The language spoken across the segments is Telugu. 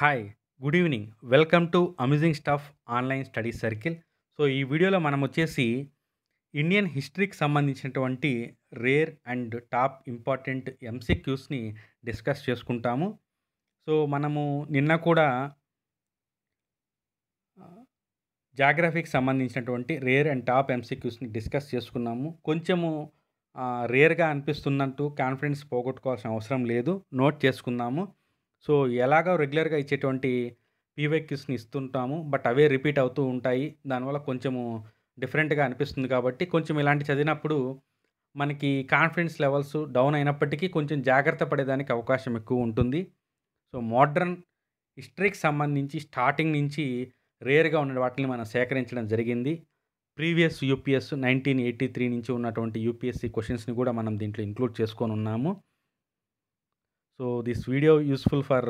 hi good evening welcome to amazing stuff online study circle so ఈ వీడియోలో మనం వచ్చేసి ఇండియన్ హిస్టరీకి సంబంధించినటువంటి రేర్ అండ్ టాప్ ఇంపార్టెంట్ ఎంసీక్యూస్ని డిస్కస్ చేసుకుంటాము సో మనము నిన్న కూడా జాగ్రఫీకి సంబంధించినటువంటి రేర్ అండ్ టాప్ ఎంసీక్యూస్ని డిస్కస్ చేసుకున్నాము కొంచెము రేర్గా అనిపిస్తున్నట్టు కాన్ఫిడెన్స్ పోగొట్టుకోవాల్సిన అవసరం లేదు నోట్ చేసుకుందాము సో ఎలాగో రెగ్యులర్గా ఇచ్చేటువంటి పీవెక్యూస్ని ఇస్తుంటాము బట్ అవే రిపీట్ అవుతూ ఉంటాయి దానివల్ల కొంచెము డిఫరెంట్గా అనిపిస్తుంది కాబట్టి కొంచెం ఇలాంటి చదివినప్పుడు మనకి కాన్ఫిడెన్స్ లెవెల్స్ డౌన్ అయినప్పటికీ కొంచెం జాగ్రత్త పడేదానికి అవకాశం ఎక్కువ ఉంటుంది సో మోడ్రన్ హిస్టరీకి సంబంధించి స్టార్టింగ్ నుంచి రేర్గా ఉన్న వాటిని మనం సేకరించడం జరిగింది previous UPS nineteen eighty three నుంచి ఉన్నటువంటి యూపీఎస్సీ క్వశ్చన్స్ని కూడా మనం దీంట్లో ఇంక్లూడ్ చేసుకొని ఉన్నాము so this video useful for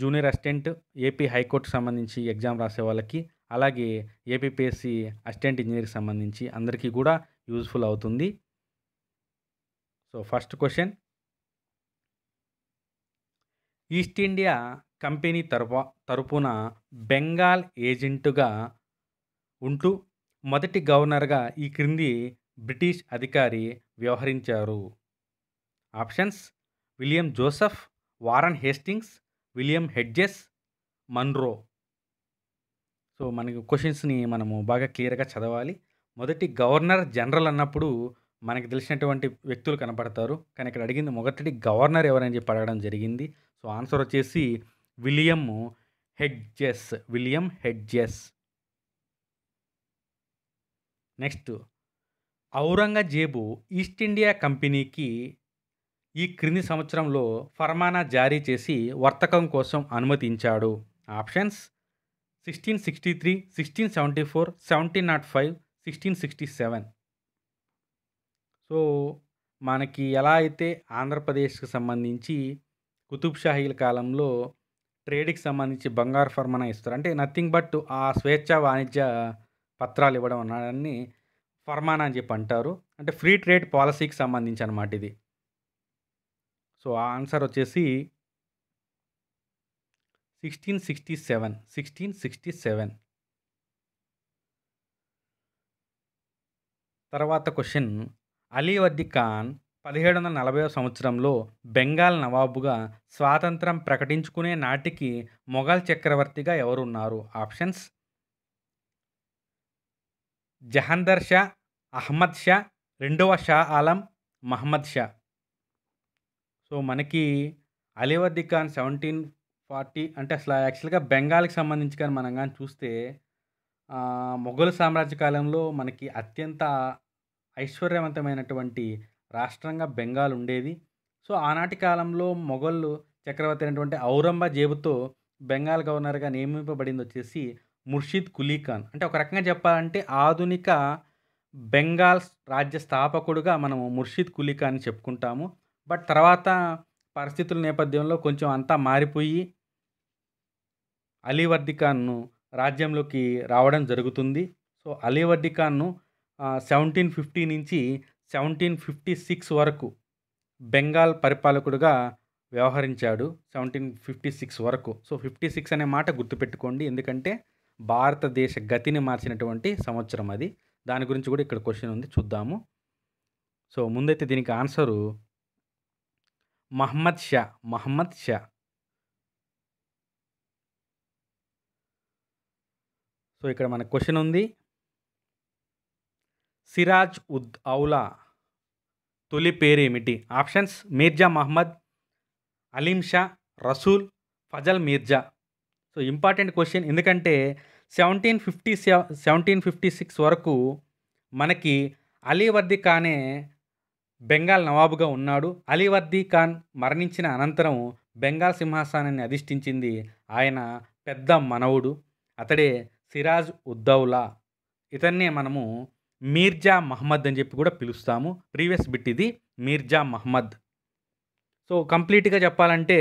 junior assistant AP high court సంబంధించి ఎగ్జామ్ రాసే వాళ్ళకి అలాగే ఏపీపీఎస్సి అసిస్టెంట్ ఇంజనీర్కి సంబంధించి అందరికీ కూడా యూజ్ఫుల్ అవుతుంది so first question East India Company తరపు తరపున బెంగాల్ ఏజెంటుగా ఉంటూ మొదటి గవర్నర్గా ఈ క్రింది బ్రిటిష్ అధికారి వ్యవహరించారు options William Joseph Warren Hastings William Hedges Munro so మనకి క్వశ్చన్స్ని మనము బాగా క్లియర్గా చదవాలి మొదటి గవర్నర్ జనరల్ అన్నప్పుడు మనకి తెలిసినటువంటి వ్యక్తులు కనపడతారు కానీ ఇక్కడ అడిగింది మొదటి గవర్నర్ ఎవరని చెప్పి అడగడం జరిగింది సో ఆన్సర్ వచ్చేసి William Hedges William Hedges next Aurangzeb East India కంపెనీకి ఈ క్రింది సంవత్సరంలో ఫర్మానా జారీ చేసి వర్తకం కోసం అనుమతించాడు options sixteen sixty three sixteen seventy four seventeen naught five sixteen sixty seven so మనకి ఎలా అయితే ఆంధ్రప్రదేశ్కి సంబంధించి కుతుబ్ కాలంలో ట్రేడ్కి సంబంధించి బంగారు ఫర్మాన ఇస్తారు అంటే నథింగ్ బట్ ఆ స్వేచ్ఛ వాణిజ్య పత్రాలు ఇవ్వడం అన్నాడని ఫర్మానా అని చెప్పి అంటారు అంటే ఫ్రీ ట్రేడ్ పాలసీకి సంబంధించి అనమాట ఇది సో ఆన్సర్ వచ్చేసి sixteen sixty seven sixteen sixty seven తర్వాత క్వశ్చన్ అలీ వర్ది ఖాన్ పదిహేడు వందల నలభై సంవత్సరంలో బెంగాల్ నవాబుగా స్వాతంత్రం ప్రకటించుకునే నాటికి మొఘల్ చక్రవర్తిగా ఎవరున్నారు ఆప్షన్స్ జహందర్ షా అహ్మద్ షా రెండవ షా ఆలం మహమ్మద్ షా సో మనకి అలీవర్ది ఖాన్ సెవెంటీన్ ఫార్టీ అంటే అసలు యాక్చువల్గా బెంగాల్కి సంబంధించి కానీ మనం కానీ చూస్తే మొఘల్ సామ్రాజ్య కాలంలో మనకి అత్యంత ఐశ్వర్యవంతమైనటువంటి రాష్ట్రంగా బెంగాల్ ఉండేది సో ఆనాటి కాలంలో మొఘళ్ళు చక్రవర్తి అయినటువంటి ఔరంగజేబుతో బెంగాల్ గవర్నర్గా నియమింపబడింది వచ్చేసి ముర్షీద్ కులీ ఖాన్ అంటే ఒక రకంగా చెప్పాలంటే ఆధునిక బెంగాల్ రాజ్య స్థాపకుడుగా మనము ముర్షీద్ కులీ ఖాన్ చెప్పుకుంటాము బట్ తర్వాత పరిస్థితుల నేపథ్యంలో కొంచెం అంతా మారిపోయి అలీవర్ది ఖాన్ను రాజ్యంలోకి రావడం జరుగుతుంది సో అలీవర్ది ఖాన్ను సెవెంటీన్ ఫిఫ్టీ నుంచి సెవెంటీన్ ఫిఫ్టీ సిక్స్ వరకు బెంగాల్ పరిపాలకుడుగా వ్యవహరించాడు సెవెంటీన్ ఫిఫ్టీ సిక్స్ వరకు సో ఫిఫ్టీ సిక్స్ అనే మాట గుర్తుపెట్టుకోండి ఎందుకంటే భారతదేశ గతిని మార్చినటువంటి సంవత్సరం అది దాని గురించి కూడా ఇక్కడ క్వశ్చన్ ఉంది చూద్దాము సో ముందైతే దీనికి ఆన్సరు మహమ్మద్ షా మహమ్మద్ షా సో ఇక్కడ మన క్వశ్చన్ ఉంది సిరాజ్ ఉద్ ఔలా తొలి పేరేమిటి options Mirza Muhammad Alim Shah Rasul Fazal Mirza so important question ఎందుకంటే seventeen fifty seventeen fifty six వరకు మనకి అలీవర్ది కానే బెంగాల్ నవాబుగా ఉన్నాడు అలీవర్దీ ఖాన్ మరణించిన అనంతరం బెంగాల్ సింహాసనాన్ని అధిష్ఠించింది ఆయన పెద్ద మనవుడు అతడే సిరాజ్ ఉద్దౌలా ఇతన్నే మనము మీర్జా మహమ్మద్ అని చెప్పి కూడా పిలుస్తాము ప్రీవియస్ బిట్ ఇది మీర్జా మహమ్మద్ సో కంప్లీట్గా చెప్పాలంటే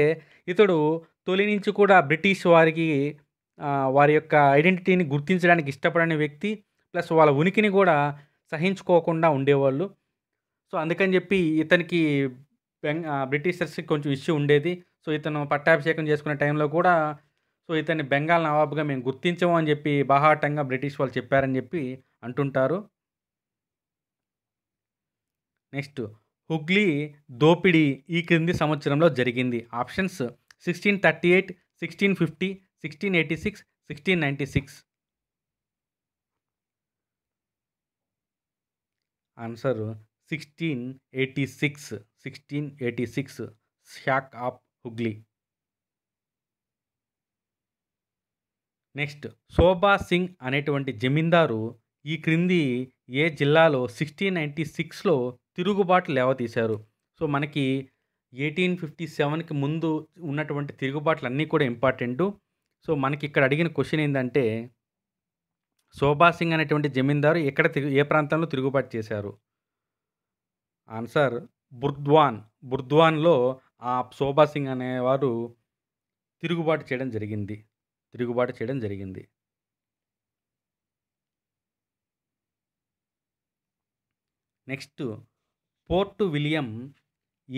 ఇతడు తొలి నుంచి కూడా బ్రిటిష్ వారికి వారి యొక్క ఐడెంటిటీని గుర్తించడానికి ఇష్టపడని వ్యక్తి ప్లస్ వాళ్ళ ఉనికిని కూడా సహించుకోకుండా ఉండేవాళ్ళు సో అందుకని చెప్పి ఇతనికి బెంగ్ బ్రిటిషర్స్కి కొంచెం ఇష్యూ ఉండేది సో ఇతను పట్టాభిషేకం చేసుకునే టైంలో కూడా సో ఇతన్ని బెంగాల్ నవాబ్గా మేము గుర్తించము అని చెప్పి బహాటంగా బ్రిటిష్ వాళ్ళు చెప్పారని చెప్పి అంటుంటారు నెక్స్ట్ హుగ్లీ దోపిడీ ఈ క్రింది సంవత్సరంలో జరిగింది options sixteen thirty eight sixteen fifty sixteen eighty six sixteen ninety six answer sixteen eighty six sixteen eighty six sack of Hooghly next Sobha Singh అనేటువంటి జమీందారు ఈ క్రింది ఏ జిల్లాలో సిక్స్టీన్ నైంటీ సిక్స్లో తిరుగుబాటు లేవతీశారు సో మనకి ఎయిటీన్ ఫిఫ్టీ సెవెన్కి ముందు ఉన్నటువంటి తిరుగుబాట్లు అన్నీ కూడా ఇంపార్టెంటు సో మనకి ఇక్కడ అడిగిన క్వశ్చన్ ఏంటంటే శోభా సింగ్ అనేటువంటి జమీందారు ఎక్కడ ఏ ప్రాంతంలో తిరుగుబాటు చేశారు ఆన్సర్ బుర్ద్వాన్ బుర్ద్వాన్లో ఆ శోభా సింగ్ అనేవారు తిరుగుబాటు చేయడం జరిగింది తిరుగుబాటు చేయడం జరిగింది నెక్స్ట్ పోర్టు విలియం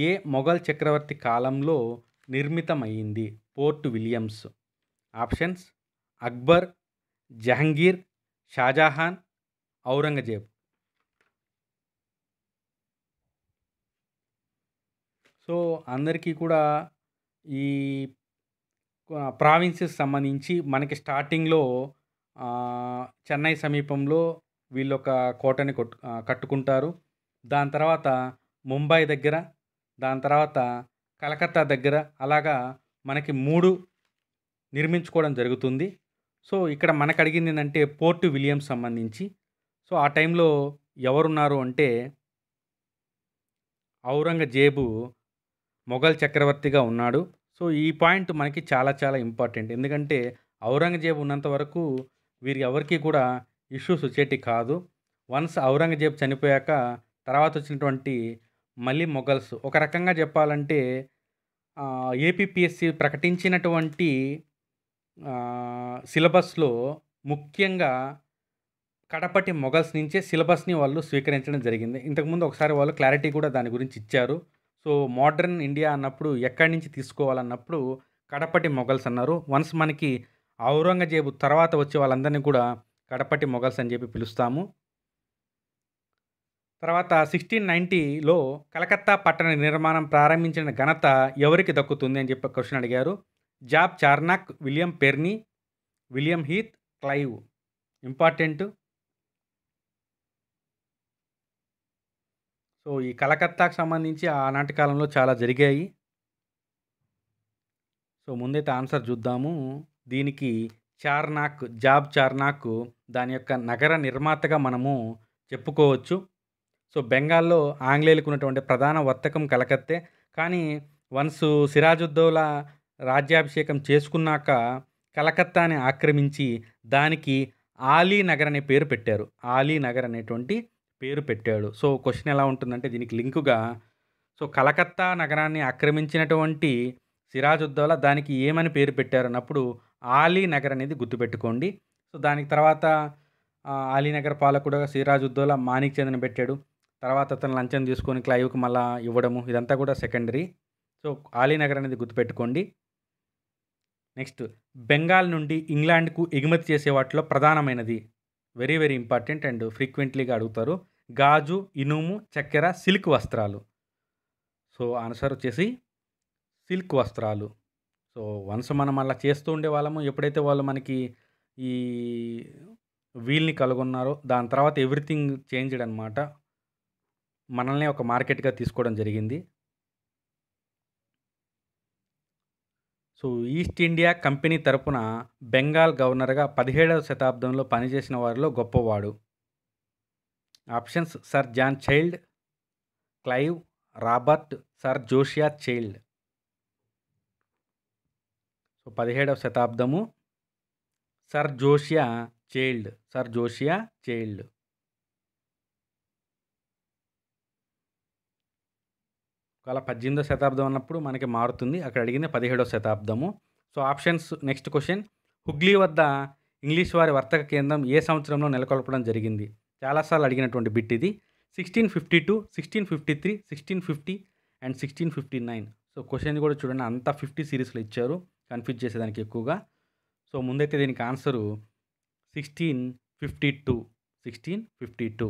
ఏ మొఘల్ చక్రవర్తి కాలంలో నిర్మితమైంది Fort Williams options Akbar Jahangir Shahjahan Aurangzeb so అందరికీ కూడా ఈ ప్రావిన్సెస్ సంబంధించి మనకి స్టార్టింగ్లో చెన్నై సమీపంలో వీళ్ళొక కోటని కొట్ కట్టుకుంటారు దాని తర్వాత ముంబై దగ్గర దాని తర్వాత కలకత్తా దగ్గర అలాగా మనకి మూడు నిర్మించుకోవడం జరుగుతుంది సో ఇక్కడ మనకు అడిగింది ఏంటంటే పోర్ట్ విలియమ్స్ సంబంధించి సో ఆ టైంలో ఎవరున్నారు అంటే ఔరంగజేబు మొఘల్ చక్రవర్తిగా ఉన్నాడు సో ఈ పాయింట్ మనకి చాలా చాలా ఇంపార్టెంట్ ఎందుకంటే ఔరంగజేబు ఉన్నంత వరకు వీరి ఎవరికి కూడా ఇష్యూస్ వచ్చేటి కాదు వన్స్ ఔరంగజేబు చనిపోయాక తర్వాత వచ్చినటువంటి మళ్ళీ మొఘల్స్ ఒక రకంగా చెప్పాలంటే ఏపీపీఎస్సీ ప్రకటించినటువంటి సిలబస్లో ముఖ్యంగా కడపటి మొఘల్స్ నుంచే సిలబస్ని వాళ్ళు స్వీకరించడం జరిగింది ఇంతకుముందు ఒకసారి వాళ్ళు క్లారిటీ కూడా దాని గురించి ఇచ్చారు సో మోడర్న్ ఇండియా అన్నప్పుడు ఎక్కడి నుంచి తీసుకోవాలన్నప్పుడు కడపటి మొఘల్స్ అన్నారు వన్స్ మనకి ఔరంగజేబు తర్వాత వచ్చే వాళ్ళందరినీ కూడా కడపటి మొఘల్స్ అని చెప్పి పిలుస్తాము తర్వాత సిక్స్టీన్ నైంటీలో కలకత్తా పట్టణ నిర్మాణం ప్రారంభించిన ఘనత ఎవరికి దక్కుతుంది అని చెప్పి క్వశ్చన్ అడిగారు Job Charnock William Perney William Heath Clive important so ఈ కలకత్తాకు సంబంధించి ఆనాటి కాలంలో చాలా జరిగాయి సో ముందైతే ఆన్సర్ చూద్దాము దీనికి చార్నాక్ జాబ్ చార్నాక్ దాని యొక్క నగర నిర్మాతగా మనము చెప్పుకోవచ్చు సో బెంగాల్లో ఆంగ్లేయులకు ఉన్నటువంటి ప్రధాన వర్తకం కలకత్తే కానీ వన్సు సిరాజుద్దౌలా రాజ్యాభిషేకం చేసుకున్నాక కలకత్తాని ఆక్రమించి దానికి ఆలీ నగర్ అనే పేరు పెట్టారు ఆలీ నగర్ అనేటువంటి పేరు పెట్టాడు సో క్వశ్చన్ ఎలా ఉంటుందంటే దీనికి లింకుగా సో కలకత్తా నగరాన్ని ఆక్రమించినటువంటి సిరాజుద్దౌలా దానికి ఏమని పేరు పెట్టారు అన్నప్పుడు నగర్ అనేది గుర్తుపెట్టుకోండి సో దానికి తర్వాత ఆలీనగర్ పాలకుడుగా సిరాజుద్దౌలా మానికి చెందిన పెట్టాడు తర్వాత అతను లంచం తీసుకొని క్లైవ్కి మళ్ళా ఇవ్వడము ఇదంతా కూడా సెకండరీ సో ఆలీనగర్ అనేది గుర్తుపెట్టుకోండి నెక్స్ట్ బెంగాల్ నుండి ఇంగ్లాండ్కు ఎగుమతి చేసే వాటిలో ప్రధానమైనది వెరీ వెరీ ఇంపార్టెంట్ అండ్ ఫ్రీక్వెంట్లీగా అడుగుతారు గాజు ఇనుము చక్కెర సిల్క్ వస్త్రాలు సో ఆన్సర్ వచ్చేసి సిల్క్ వస్త్రాలు సో వన్స్ మనం అలా చేస్తూ ఉండే వాళ్ళము ఎప్పుడైతే వాళ్ళు మనకి ఈ వీల్ని కలుగొన్నారో దాని తర్వాత ఎవ్రీథింగ్ చేంజ్డ్ అనమాట మనల్ని ఒక మార్కెట్గా తీసుకోవడం జరిగింది సో ఈస్ట్ ఇండియా కంపెనీ తరపున బెంగాల్ గవర్నర్గా పదిహేడవ శతాబ్దంలో పనిచేసిన వారిలో గొప్పవాడు options sir John Child Clive Robert sir Josiah Child so పదిహేడవ శతాబ్దము sir Josiah Child sir Josiah Child అలా పద్దెనిమిదో శతాబ్దం అన్నప్పుడు మనకి మారుతుంది అక్కడ అడిగింది పదిహేడో శతాబ్దము so options next question Hooghly వద్ద ఇంగ్లీష్ వారి వర్తక కేంద్రం ఏ సంవత్సరంలో నెలకొల్పడం జరిగింది చాలాసార్లు అడిగినటువంటి బిట్ ఇది sixteen fifty two sixteen fifty three sixteen fifty and sixteen fifty nine so question కూడా చూడండి అంతా ఫిఫ్టీ సిరీస్లో ఇచ్చారు కన్ఫ్యూజ్ చేసేదానికి ఎక్కువగా సో ముందైతే దీనికి answer sixteen fifty two sixteen fifty two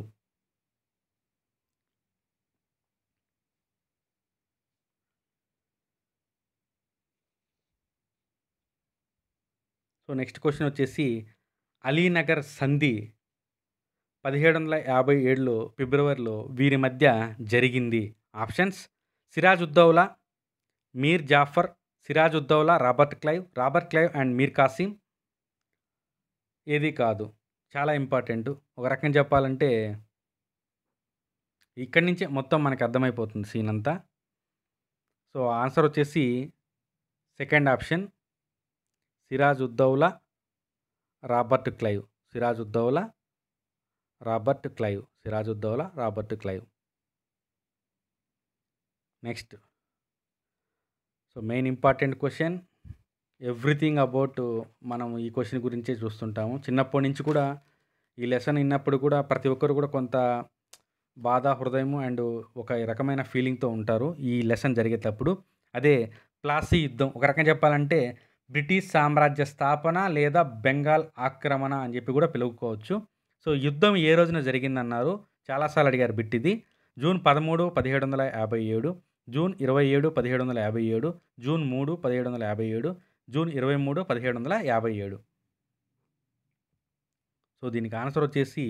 so next question వచ్చేసి అలీనగర్ సంధి పదిహేడు వందల యాభై ఏడులో ఫిబ్రవరిలో వీరి మధ్య జరిగింది options Siraj ud-Daula Mir Jafar Siraj ఉద్దౌలా Robert Clive Robert Clive and Mir Qasim ఏది కాదు చాలా ఇంపార్టెంట్ ఒక రకం చెప్పాలంటే ఇక్కడి నుంచే మొత్తం మనకు అర్థమైపోతుంది సీన్ అంతా సో ఆన్సర్ వచ్చేసి second option Siraj ఉద్దౌలా Robert Clive Siraj ఉద్దౌలా Robert Clive Siraj ఉద్దౌలా Robert Clive next so main important question everything about మనం ఈ క్వశ్చన్ గురించే చూస్తుంటాము చిన్నప్పటి నుంచి కూడా ఈ లెసన్ విన్నప్పుడు కూడా ప్రతి ఒక్కరు కూడా కొంత బాధ హృదయం అండ్ ఒక రకమైన ఫీలింగ్తో ఉంటారు ఈ లెసన్ జరిగేటప్పుడు అదే ప్లాసీ యుద్ధం ఒక రకంగా చెప్పాలంటే బ్రిటిష్ సామ్రాజ్య స్థాపన లేదా బెంగాల్ ఆక్రమణ అని చెప్పి కూడా పిలుపుకోవచ్చు సో యుద్ధం ఏ రోజున జరిగిందన్నారు చాలాసార్లు అడిగారు బిట్టిది జూన్ పదమూడు పదిహేడు వందల యాభై ఏడు జూన్ ఇరవై ఏడు పదిహేడు వందల యాభై ఏడు జూన్ మూడు పదిహేడు వందల యాభై ఏడు జూన్ ఇరవై మూడు పదిహేడు వందల యాభై ఏడు సో దీనికి ఆన్సర్ వచ్చేసి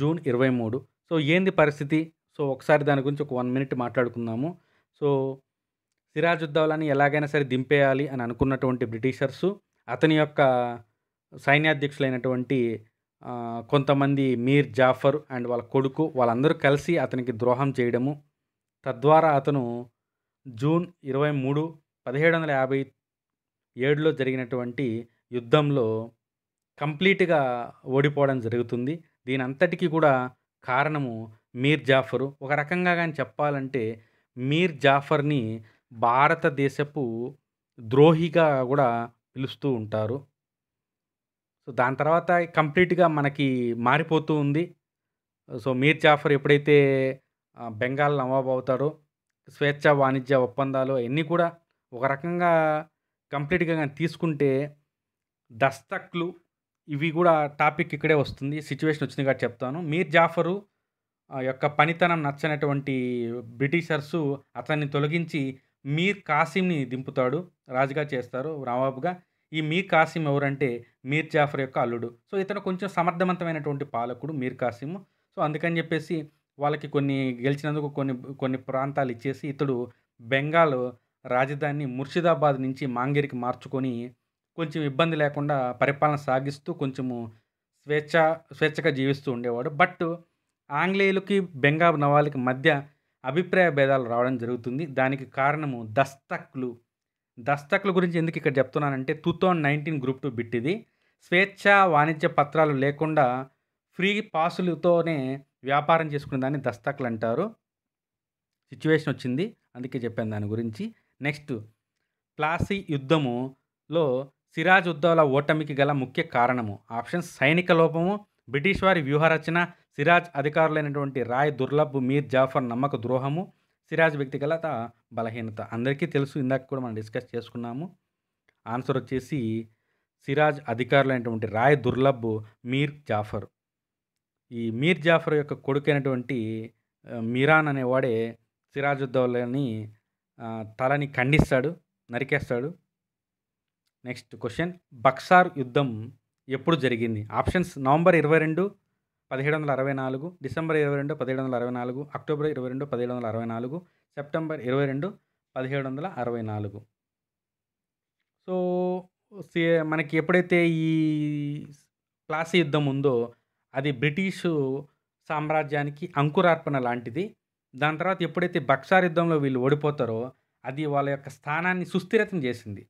జూన్ ఇరవై మూడు సో ఏంది పరిస్థితి సో ఒకసారి దాని గురించి ఒక వన్ మినిట్ మాట్లాడుకుందాము సో సిరాజుద్దౌలాని ఎలాగైనా సరే దింపేయాలి అని అనుకున్నటువంటి బ్రిటిషర్సు అతని యొక్క సైన్యాధ్యక్షులైనటువంటి కొంతమంది మీర్ జాఫర్ అండ్ వాళ్ళ కొడుకు వాళ్ళందరూ కలిసి అతనికి ద్రోహం చేయడము తద్వారా అతను జూన్ ఇరవై మూడు పదిహేడు వందల యాభై ఏడులో జరిగినటువంటి యుద్ధంలో కంప్లీట్గా ఓడిపోవడం జరుగుతుంది దీని అంతటికీ కూడా కారణము మీర్ జాఫరు ఒక రకంగా కానీ చెప్పాలంటే మీర్ జాఫర్ని భారతదేశపు ద్రోహిగా కూడా పిలుస్తూ ఉంటారు సో దాని తర్వాత కంప్లీట్గా మనకి మారిపోతూ ఉంది సో మీర్ జాఫర్ ఎప్పుడైతే బెంగాల్ నవాబ్ అవుతారో స్వేచ్ఛ వాణిజ్య ఒప్పందాలు అవన్నీ కూడా ఒక రకంగా కంప్లీట్గా కానీ తీసుకుంటే దస్తక్లు ఇవి కూడా టాపిక్ ఇక్కడే వస్తుంది సిచ్యువేషన్ వచ్చింది కాబట్టి చెప్తాను మీర్ జాఫరు యొక్క పనితనం నచ్చనటువంటి బ్రిటిషర్సు అతన్ని తొలగించి మీర్ కాసింని దింపుతాడు రాజుగా చేస్తారు రాంబాబుగా ఈ మీర్ కాసిం ఎవరంటే మీర్ జాఫర్ యొక్క అల్లుడు సో ఇతను కొంచెం సమర్థవంతమైనటువంటి పాలకుడు మీర్ కాసిం సో అందుకని చెప్పేసి వాళ్ళకి కొన్ని గెలిచినందుకు కొన్ని కొన్ని ప్రాంతాలు ఇచ్చేసి ఇతడు బెంగాల్ రాజధాని ముర్షిదాబాద్ నుంచి మాంగేరికి మార్చుకొని కొంచెం ఇబ్బంది లేకుండా పరిపాలన సాగిస్తూ కొంచెము స్వేచ్ఛ స్వేచ్ఛగా జీవిస్తూ ఉండేవాడు బట్ ఆంగ్లేయులకి బెంగాల్ నవాలకి మధ్య అభిప్రాయ భేదాలు రావడం జరుగుతుంది దానికి కారణము దస్తక్లు దస్తక్ల గురించి ఎందుకు ఇక్కడ చెప్తున్నానంటే two thousand nineteen group two bit ఇది స్వేచ్ఛ వాణిజ్య పత్రాలు లేకుండా ఫ్రీ పాసులతోనే వ్యాపారం చేసుకునే దాన్ని దస్తక్లు అంటారు సిచ్యువేషన్ వచ్చింది అందుకే చెప్పాను దాని గురించి నెక్స్ట్ ప్లాసీ యుద్ధములో సిరాజ్ ఉద్దౌలా ఓటమికి గల ముఖ్య కారణము ఆప్షన్ సైనిక లోపము బ్రిటిష్ వారి వ్యూహరచన సిరాజ్ అధికారులైనటువంటి రాయ్ దుర్లభ్ మీర్ జాఫర్ నమ్మక ద్రోహము సిరాజ్ వ్యక్తిగత బలహీనత అందరికీ తెలుసు ఇందాక కూడా మనం డిస్కస్ చేసుకున్నాము ఆన్సర్ వచ్చేసి సిరాజ్ అధికారులైనటువంటి రాయ్ దుర్లభ్ మీర్ జాఫర్ ఈ మీర్ జాఫర్ యొక్క కొడుకైనటువంటి మీరాన్ అనేవాడే సిరాజుద్దౌలని తలని ఖండిస్తాడు నరికేస్తాడు నెక్స్ట్ క్వశ్చన్ బక్సార్ యుద్ధం ఎప్పుడు జరిగింది ఆప్షన్స్ నవంబర్ ఇరవై రెండు పదిహేడు వందల అరవై నాలుగు డిసెంబర్ ఇరవై రెండు పదిహేడు వందల అరవై నాలుగు అక్టోబర్ ఇరవై రెండు పదిహేడు వందల అరవై నాలుగు సెప్టెంబర్ ఇరవై రెండు పదిహేడు వందల అరవై నాలుగు సో మనకి ఎప్పుడైతే ఈ ప్లాసీ యుద్ధం ఉందో అది బ్రిటిషు సామ్రాజ్యానికి అంకురార్పణ లాంటిది దాని తర్వాత ఎప్పుడైతే బక్సార్ యుద్ధంలో వీళ్ళు ఓడిపోతారో అది వాళ్ళ యొక్క స్థానాన్ని సుస్థిరతం చేసింది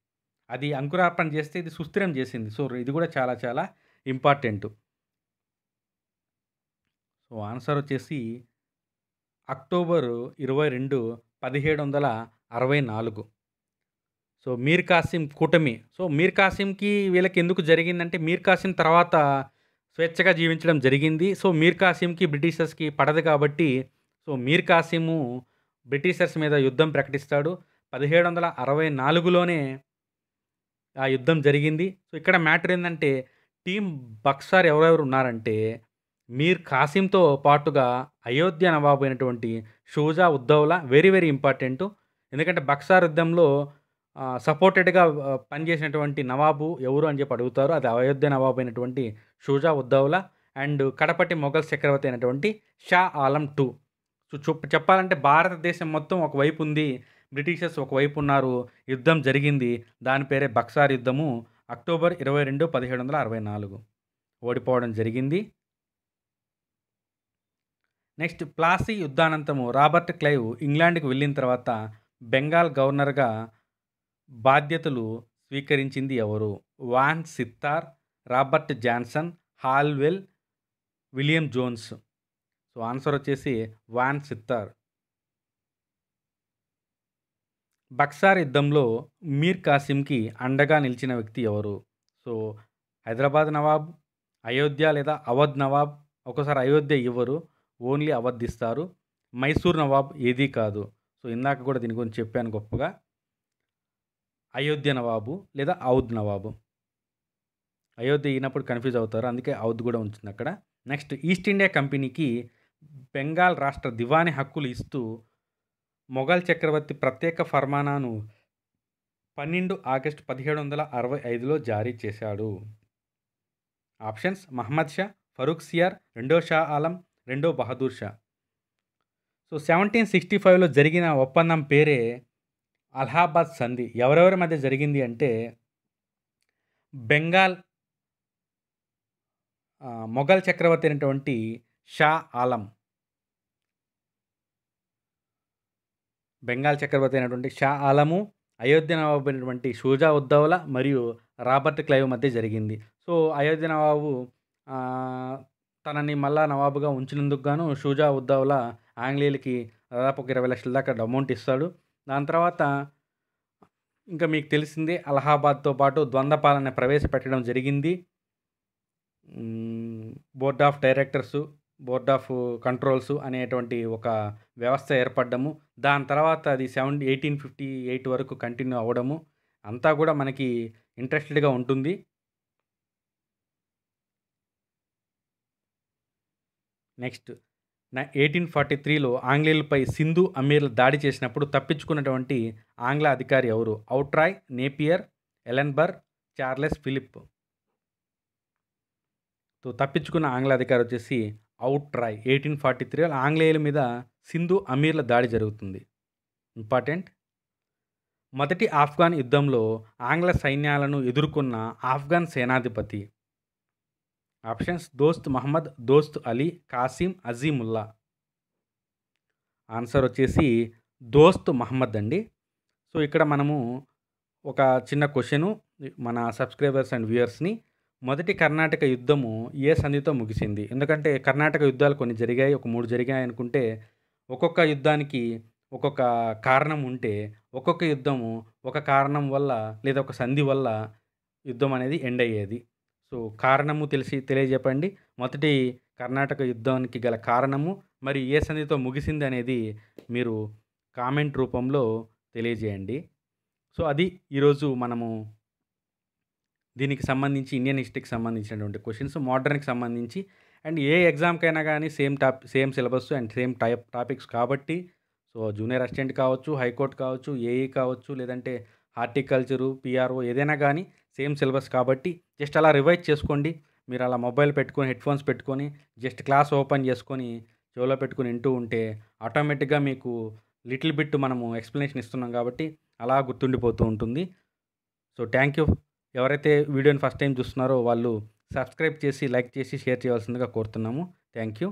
అది అంకురార్పణ చేస్తే ఇది సుస్థిరం చేసింది సో ఇది కూడా చాలా చాలా ఇంపార్టెంట్ సో ఆన్సర్ వచ్చేసి అక్టోబర్ ఇరవై రెండు పదిహేడు వందల అరవై నాలుగు సో మీర్ కాసిం కూటమి సో మీర్ కాసింకి వీళ్ళకి ఎందుకు జరిగిందంటే మీర్ కాసిం తర్వాత స్వేచ్ఛగా జీవించడం జరిగింది సో మీర్ కాసింకి బ్రిటిషర్స్కి పడదు కాబట్టి సో మీర్ కాసిము బ్రిటిషర్స్ మీద యుద్ధం ప్రకటిస్తాడు పదిహేడు వందల అరవై నాలుగులోనే ఆ యుద్ధం జరిగింది సో ఇక్కడ మ్యాటర్ ఏంటంటే టీం బక్సార్ ఎవరెవరు ఉన్నారంటే మీర్ ఖాసింతో పాటుగా అయోధ్య నవాబు అయినటువంటి Shuja Uddaula very very important ఎందుకంటే బక్సార్ యుద్ధంలో సపోర్టెడ్గా పనిచేసినటువంటి నవాబు ఎవరు అని చెప్పి అడుగుతారు అది అయోధ్య నవాబు అయినటువంటి షూజా ఉద్దౌలా అండ్ కడపటి మొఘల్ చక్రవర్తి అయినటువంటి షా ఆలం టూ చెప్పాలంటే భారతదేశం మొత్తం ఒకవైపు ఉంది బ్రిటిషర్స్ ఒకవైపు ఉన్నారు యుద్ధం జరిగింది దాని పేరే బక్సార్ యుద్ధము అక్టోబర్ ఇరవై రెండు పదిహేడు వందల అరవై నాలుగు ఓడిపోవడం జరిగింది నెక్స్ట్ ప్లాసీ యుద్ధానంతరము రాబర్ట్ క్లైవ్ ఇంగ్లాండ్కి వెళ్ళిన తర్వాత బెంగాల్ గవర్నర్గా బాధ్యతలు స్వీకరించింది ఎవరు Vansittart Robert Johnson Holwell William Jones so answer వచ్చేసి వాన్ సిత్తార్ బక్సార్ యుద్ధంలో మీర్ కాసిమ్కి అండగా నిలిచిన వ్యక్తి ఎవరు సో హైదరాబాద్ నవాబ్ అయోధ్య లేదా అవధ్ నవాబ్ ఒకసారి అయోధ్య ఇవ్వరు ఓన్లీ అవధిస్తారు మైసూర్ నవాబ్ ఏదీ కాదు సో ఇందాక కూడా దీని గురించి చెప్పాను గొప్పగా అయోధ్య నవాబు లేదా ఔద్ నవాబు అయోధ్య అయినప్పుడు కన్ఫ్యూజ్ అవుతారు అందుకే ఔద్ కూడా ఉంటుంది అక్కడ నెక్స్ట్ ఈస్ట్ ఇండియా కంపెనీకి బెంగాల్ రాష్ట్ర దివాని హక్కులు ఇస్తూ మొఘల్ చక్రవర్తి ప్రత్యేక ఫర్మానాను పన్నెండు ఆగస్టు పదిహేడు వందల అరవై ఐదులో జారీ చేశాడు ఆప్షన్స్ మహమ్మద్ షా ఫరూక్ సియార్ రెండో షా ఆలం రెండో Bahadur Shah so seventeen sixty ఫైవ్లో జరిగిన ఒప్పందం పేరే అలహాబాద్ సంధి ఎవరెవరి మధ్య జరిగింది అంటే బెంగాల్ మొఘల్ చక్రవర్తి అయినటువంటి షా ఆలం బెంగాల్ చక్రవర్తి అయినటువంటి షా ఆలము అయోధ్య నవాబు అయినటువంటి షూజా ఉద్దౌలా మరియు రాబర్ట్ క్లైవ్ మధ్య జరిగింది సో అయోధ్య నవాబు తనని మళ్ళా నవాబుగా ఉంచినందుకు గాను షూజా ఉద్దౌలా ఆంగ్లేయులకి దాదాపు ఒక ఇరవై లక్షల దాకా అమౌంట్ ఇస్తాడు దాని తర్వాత ఇంకా మీకు తెలిసిందే అలహాబాద్తో పాటు ద్వంద్వ పాలన ప్రవేశపెట్టడం జరిగింది board of directors board of controls అనేటువంటి ఒక వ్యవస్థ ఏర్పడము దాని తర్వాత అది సెవెన్ ఎయిటీన్ ఫిఫ్టీ ఎయిట్ వరకు కంటిన్యూ అవ్వడము అంతా కూడా మనకి ఇంట్రెస్టెడ్గా ఉంటుంది నెక్స్ట్ నా ఎయిటీన్ ఫార్టీ త్రీలో ఆంగ్లేయులపై సింధు అమీర్లు దాడి చేసినప్పుడు తప్పించుకున్నటువంటి ఆంగ్ల అధికారి ఎవరు Outram Napier Ellenborough Charles Philip తో తప్పించుకున్న ఆంగ్ల అధికారి వచ్చేసి ఔట్రాయ్ ఎయిటీన్ ఫార్టీ త్రీ ఆంగ్లేయుల మీద సింధు అమీర్ల దాడి జరుగుతుంది ఇంపార్టెంట్ మొదటి ఆఫ్ఘన్ యుద్ధంలో ఆంగ్ల సైన్యాలను ఎదుర్కొన్న ఆఫ్ఘన్ సేనాధిపతి ఆప్షన్స్ దోస్త్ మహమ్మద్ దోస్త్ అలీ కాసిం అజీముల్లా ఆన్సర్ వచ్చేసి దోస్త్ మహమ్మద్ అండి సో ఇక్కడ మనము ఒక చిన్న క్వశ్చను మన సబ్స్క్రైబర్స్ అండ్ వ్యూయర్స్ని మొదటి కర్ణాటక యుద్ధము ఏ సంధితో ముగిసింది ఎందుకంటే కర్ణాటక యుద్ధాలు కొన్ని జరిగాయి ఒక మూడు జరిగాయి అనుకుంటే ఒక్కొక్క యుద్ధానికి ఒక్కొక్క కారణం ఉంటే ఒక్కొక్క యుద్ధము ఒక కారణం వల్ల లేదా ఒక సంధి వల్ల యుద్ధం అనేది ఎండ్ అయ్యేది సో కారణము తెలిసి తెలియజెప్పండి మొదటి కర్ణాటక యుద్ధానికి గల కారణము మరి ఏ సంధితో ముగిసింది అనేది మీరు కామెంట్ రూపంలో తెలియజేయండి సో అది ఈరోజు మనము దీనికి సంబంధించి ఇండియన్ హిస్టరీకి సంబంధించినటువంటి క్వశ్చన్స్ మోడర్న్కి సంబంధించి అండ్ ఏ ఎగ్జామ్కైనా కానీ same top same syllabus and same type topics కాబట్టి సో జూనియర్ అసిస్టెంట్ కావచ్చు హైకోర్టు కావచ్చు ఏఈ కావచ్చు లేదంటే హార్టికల్చరు పిఆర్ఓ ఏదైనా కానీ సేమ్ సిలబస్ కాబట్టి జస్ట్ అలా రివైజ్ చేసుకోండి మీరు అలా మొబైల్ పెట్టుకొని హెడ్ ఫోన్స్ పెట్టుకొని జస్ట్ క్లాస్ ఓపెన్ చేసుకొని చెవిలో పెట్టుకుని వింటూ ఉంటే ఆటోమేటిక్గా మీకు లిటిల్ బిట్ మనము ఎక్స్ప్లెనేషన్ ఇస్తున్నాం కాబట్టి అలా గుర్తుండిపోతూ ఉంటుంది సో థ్యాంక్ యూ ఎవరైతే వీడియోని ఫస్ట్ టైం చూస్తున్నారో వాళ్ళు సబ్స్క్రైబ్ చేసి లైక్ చేసి షేర్ చేయాల్సిందిగా కోరుతున్నాము థ్యాంక్ యూ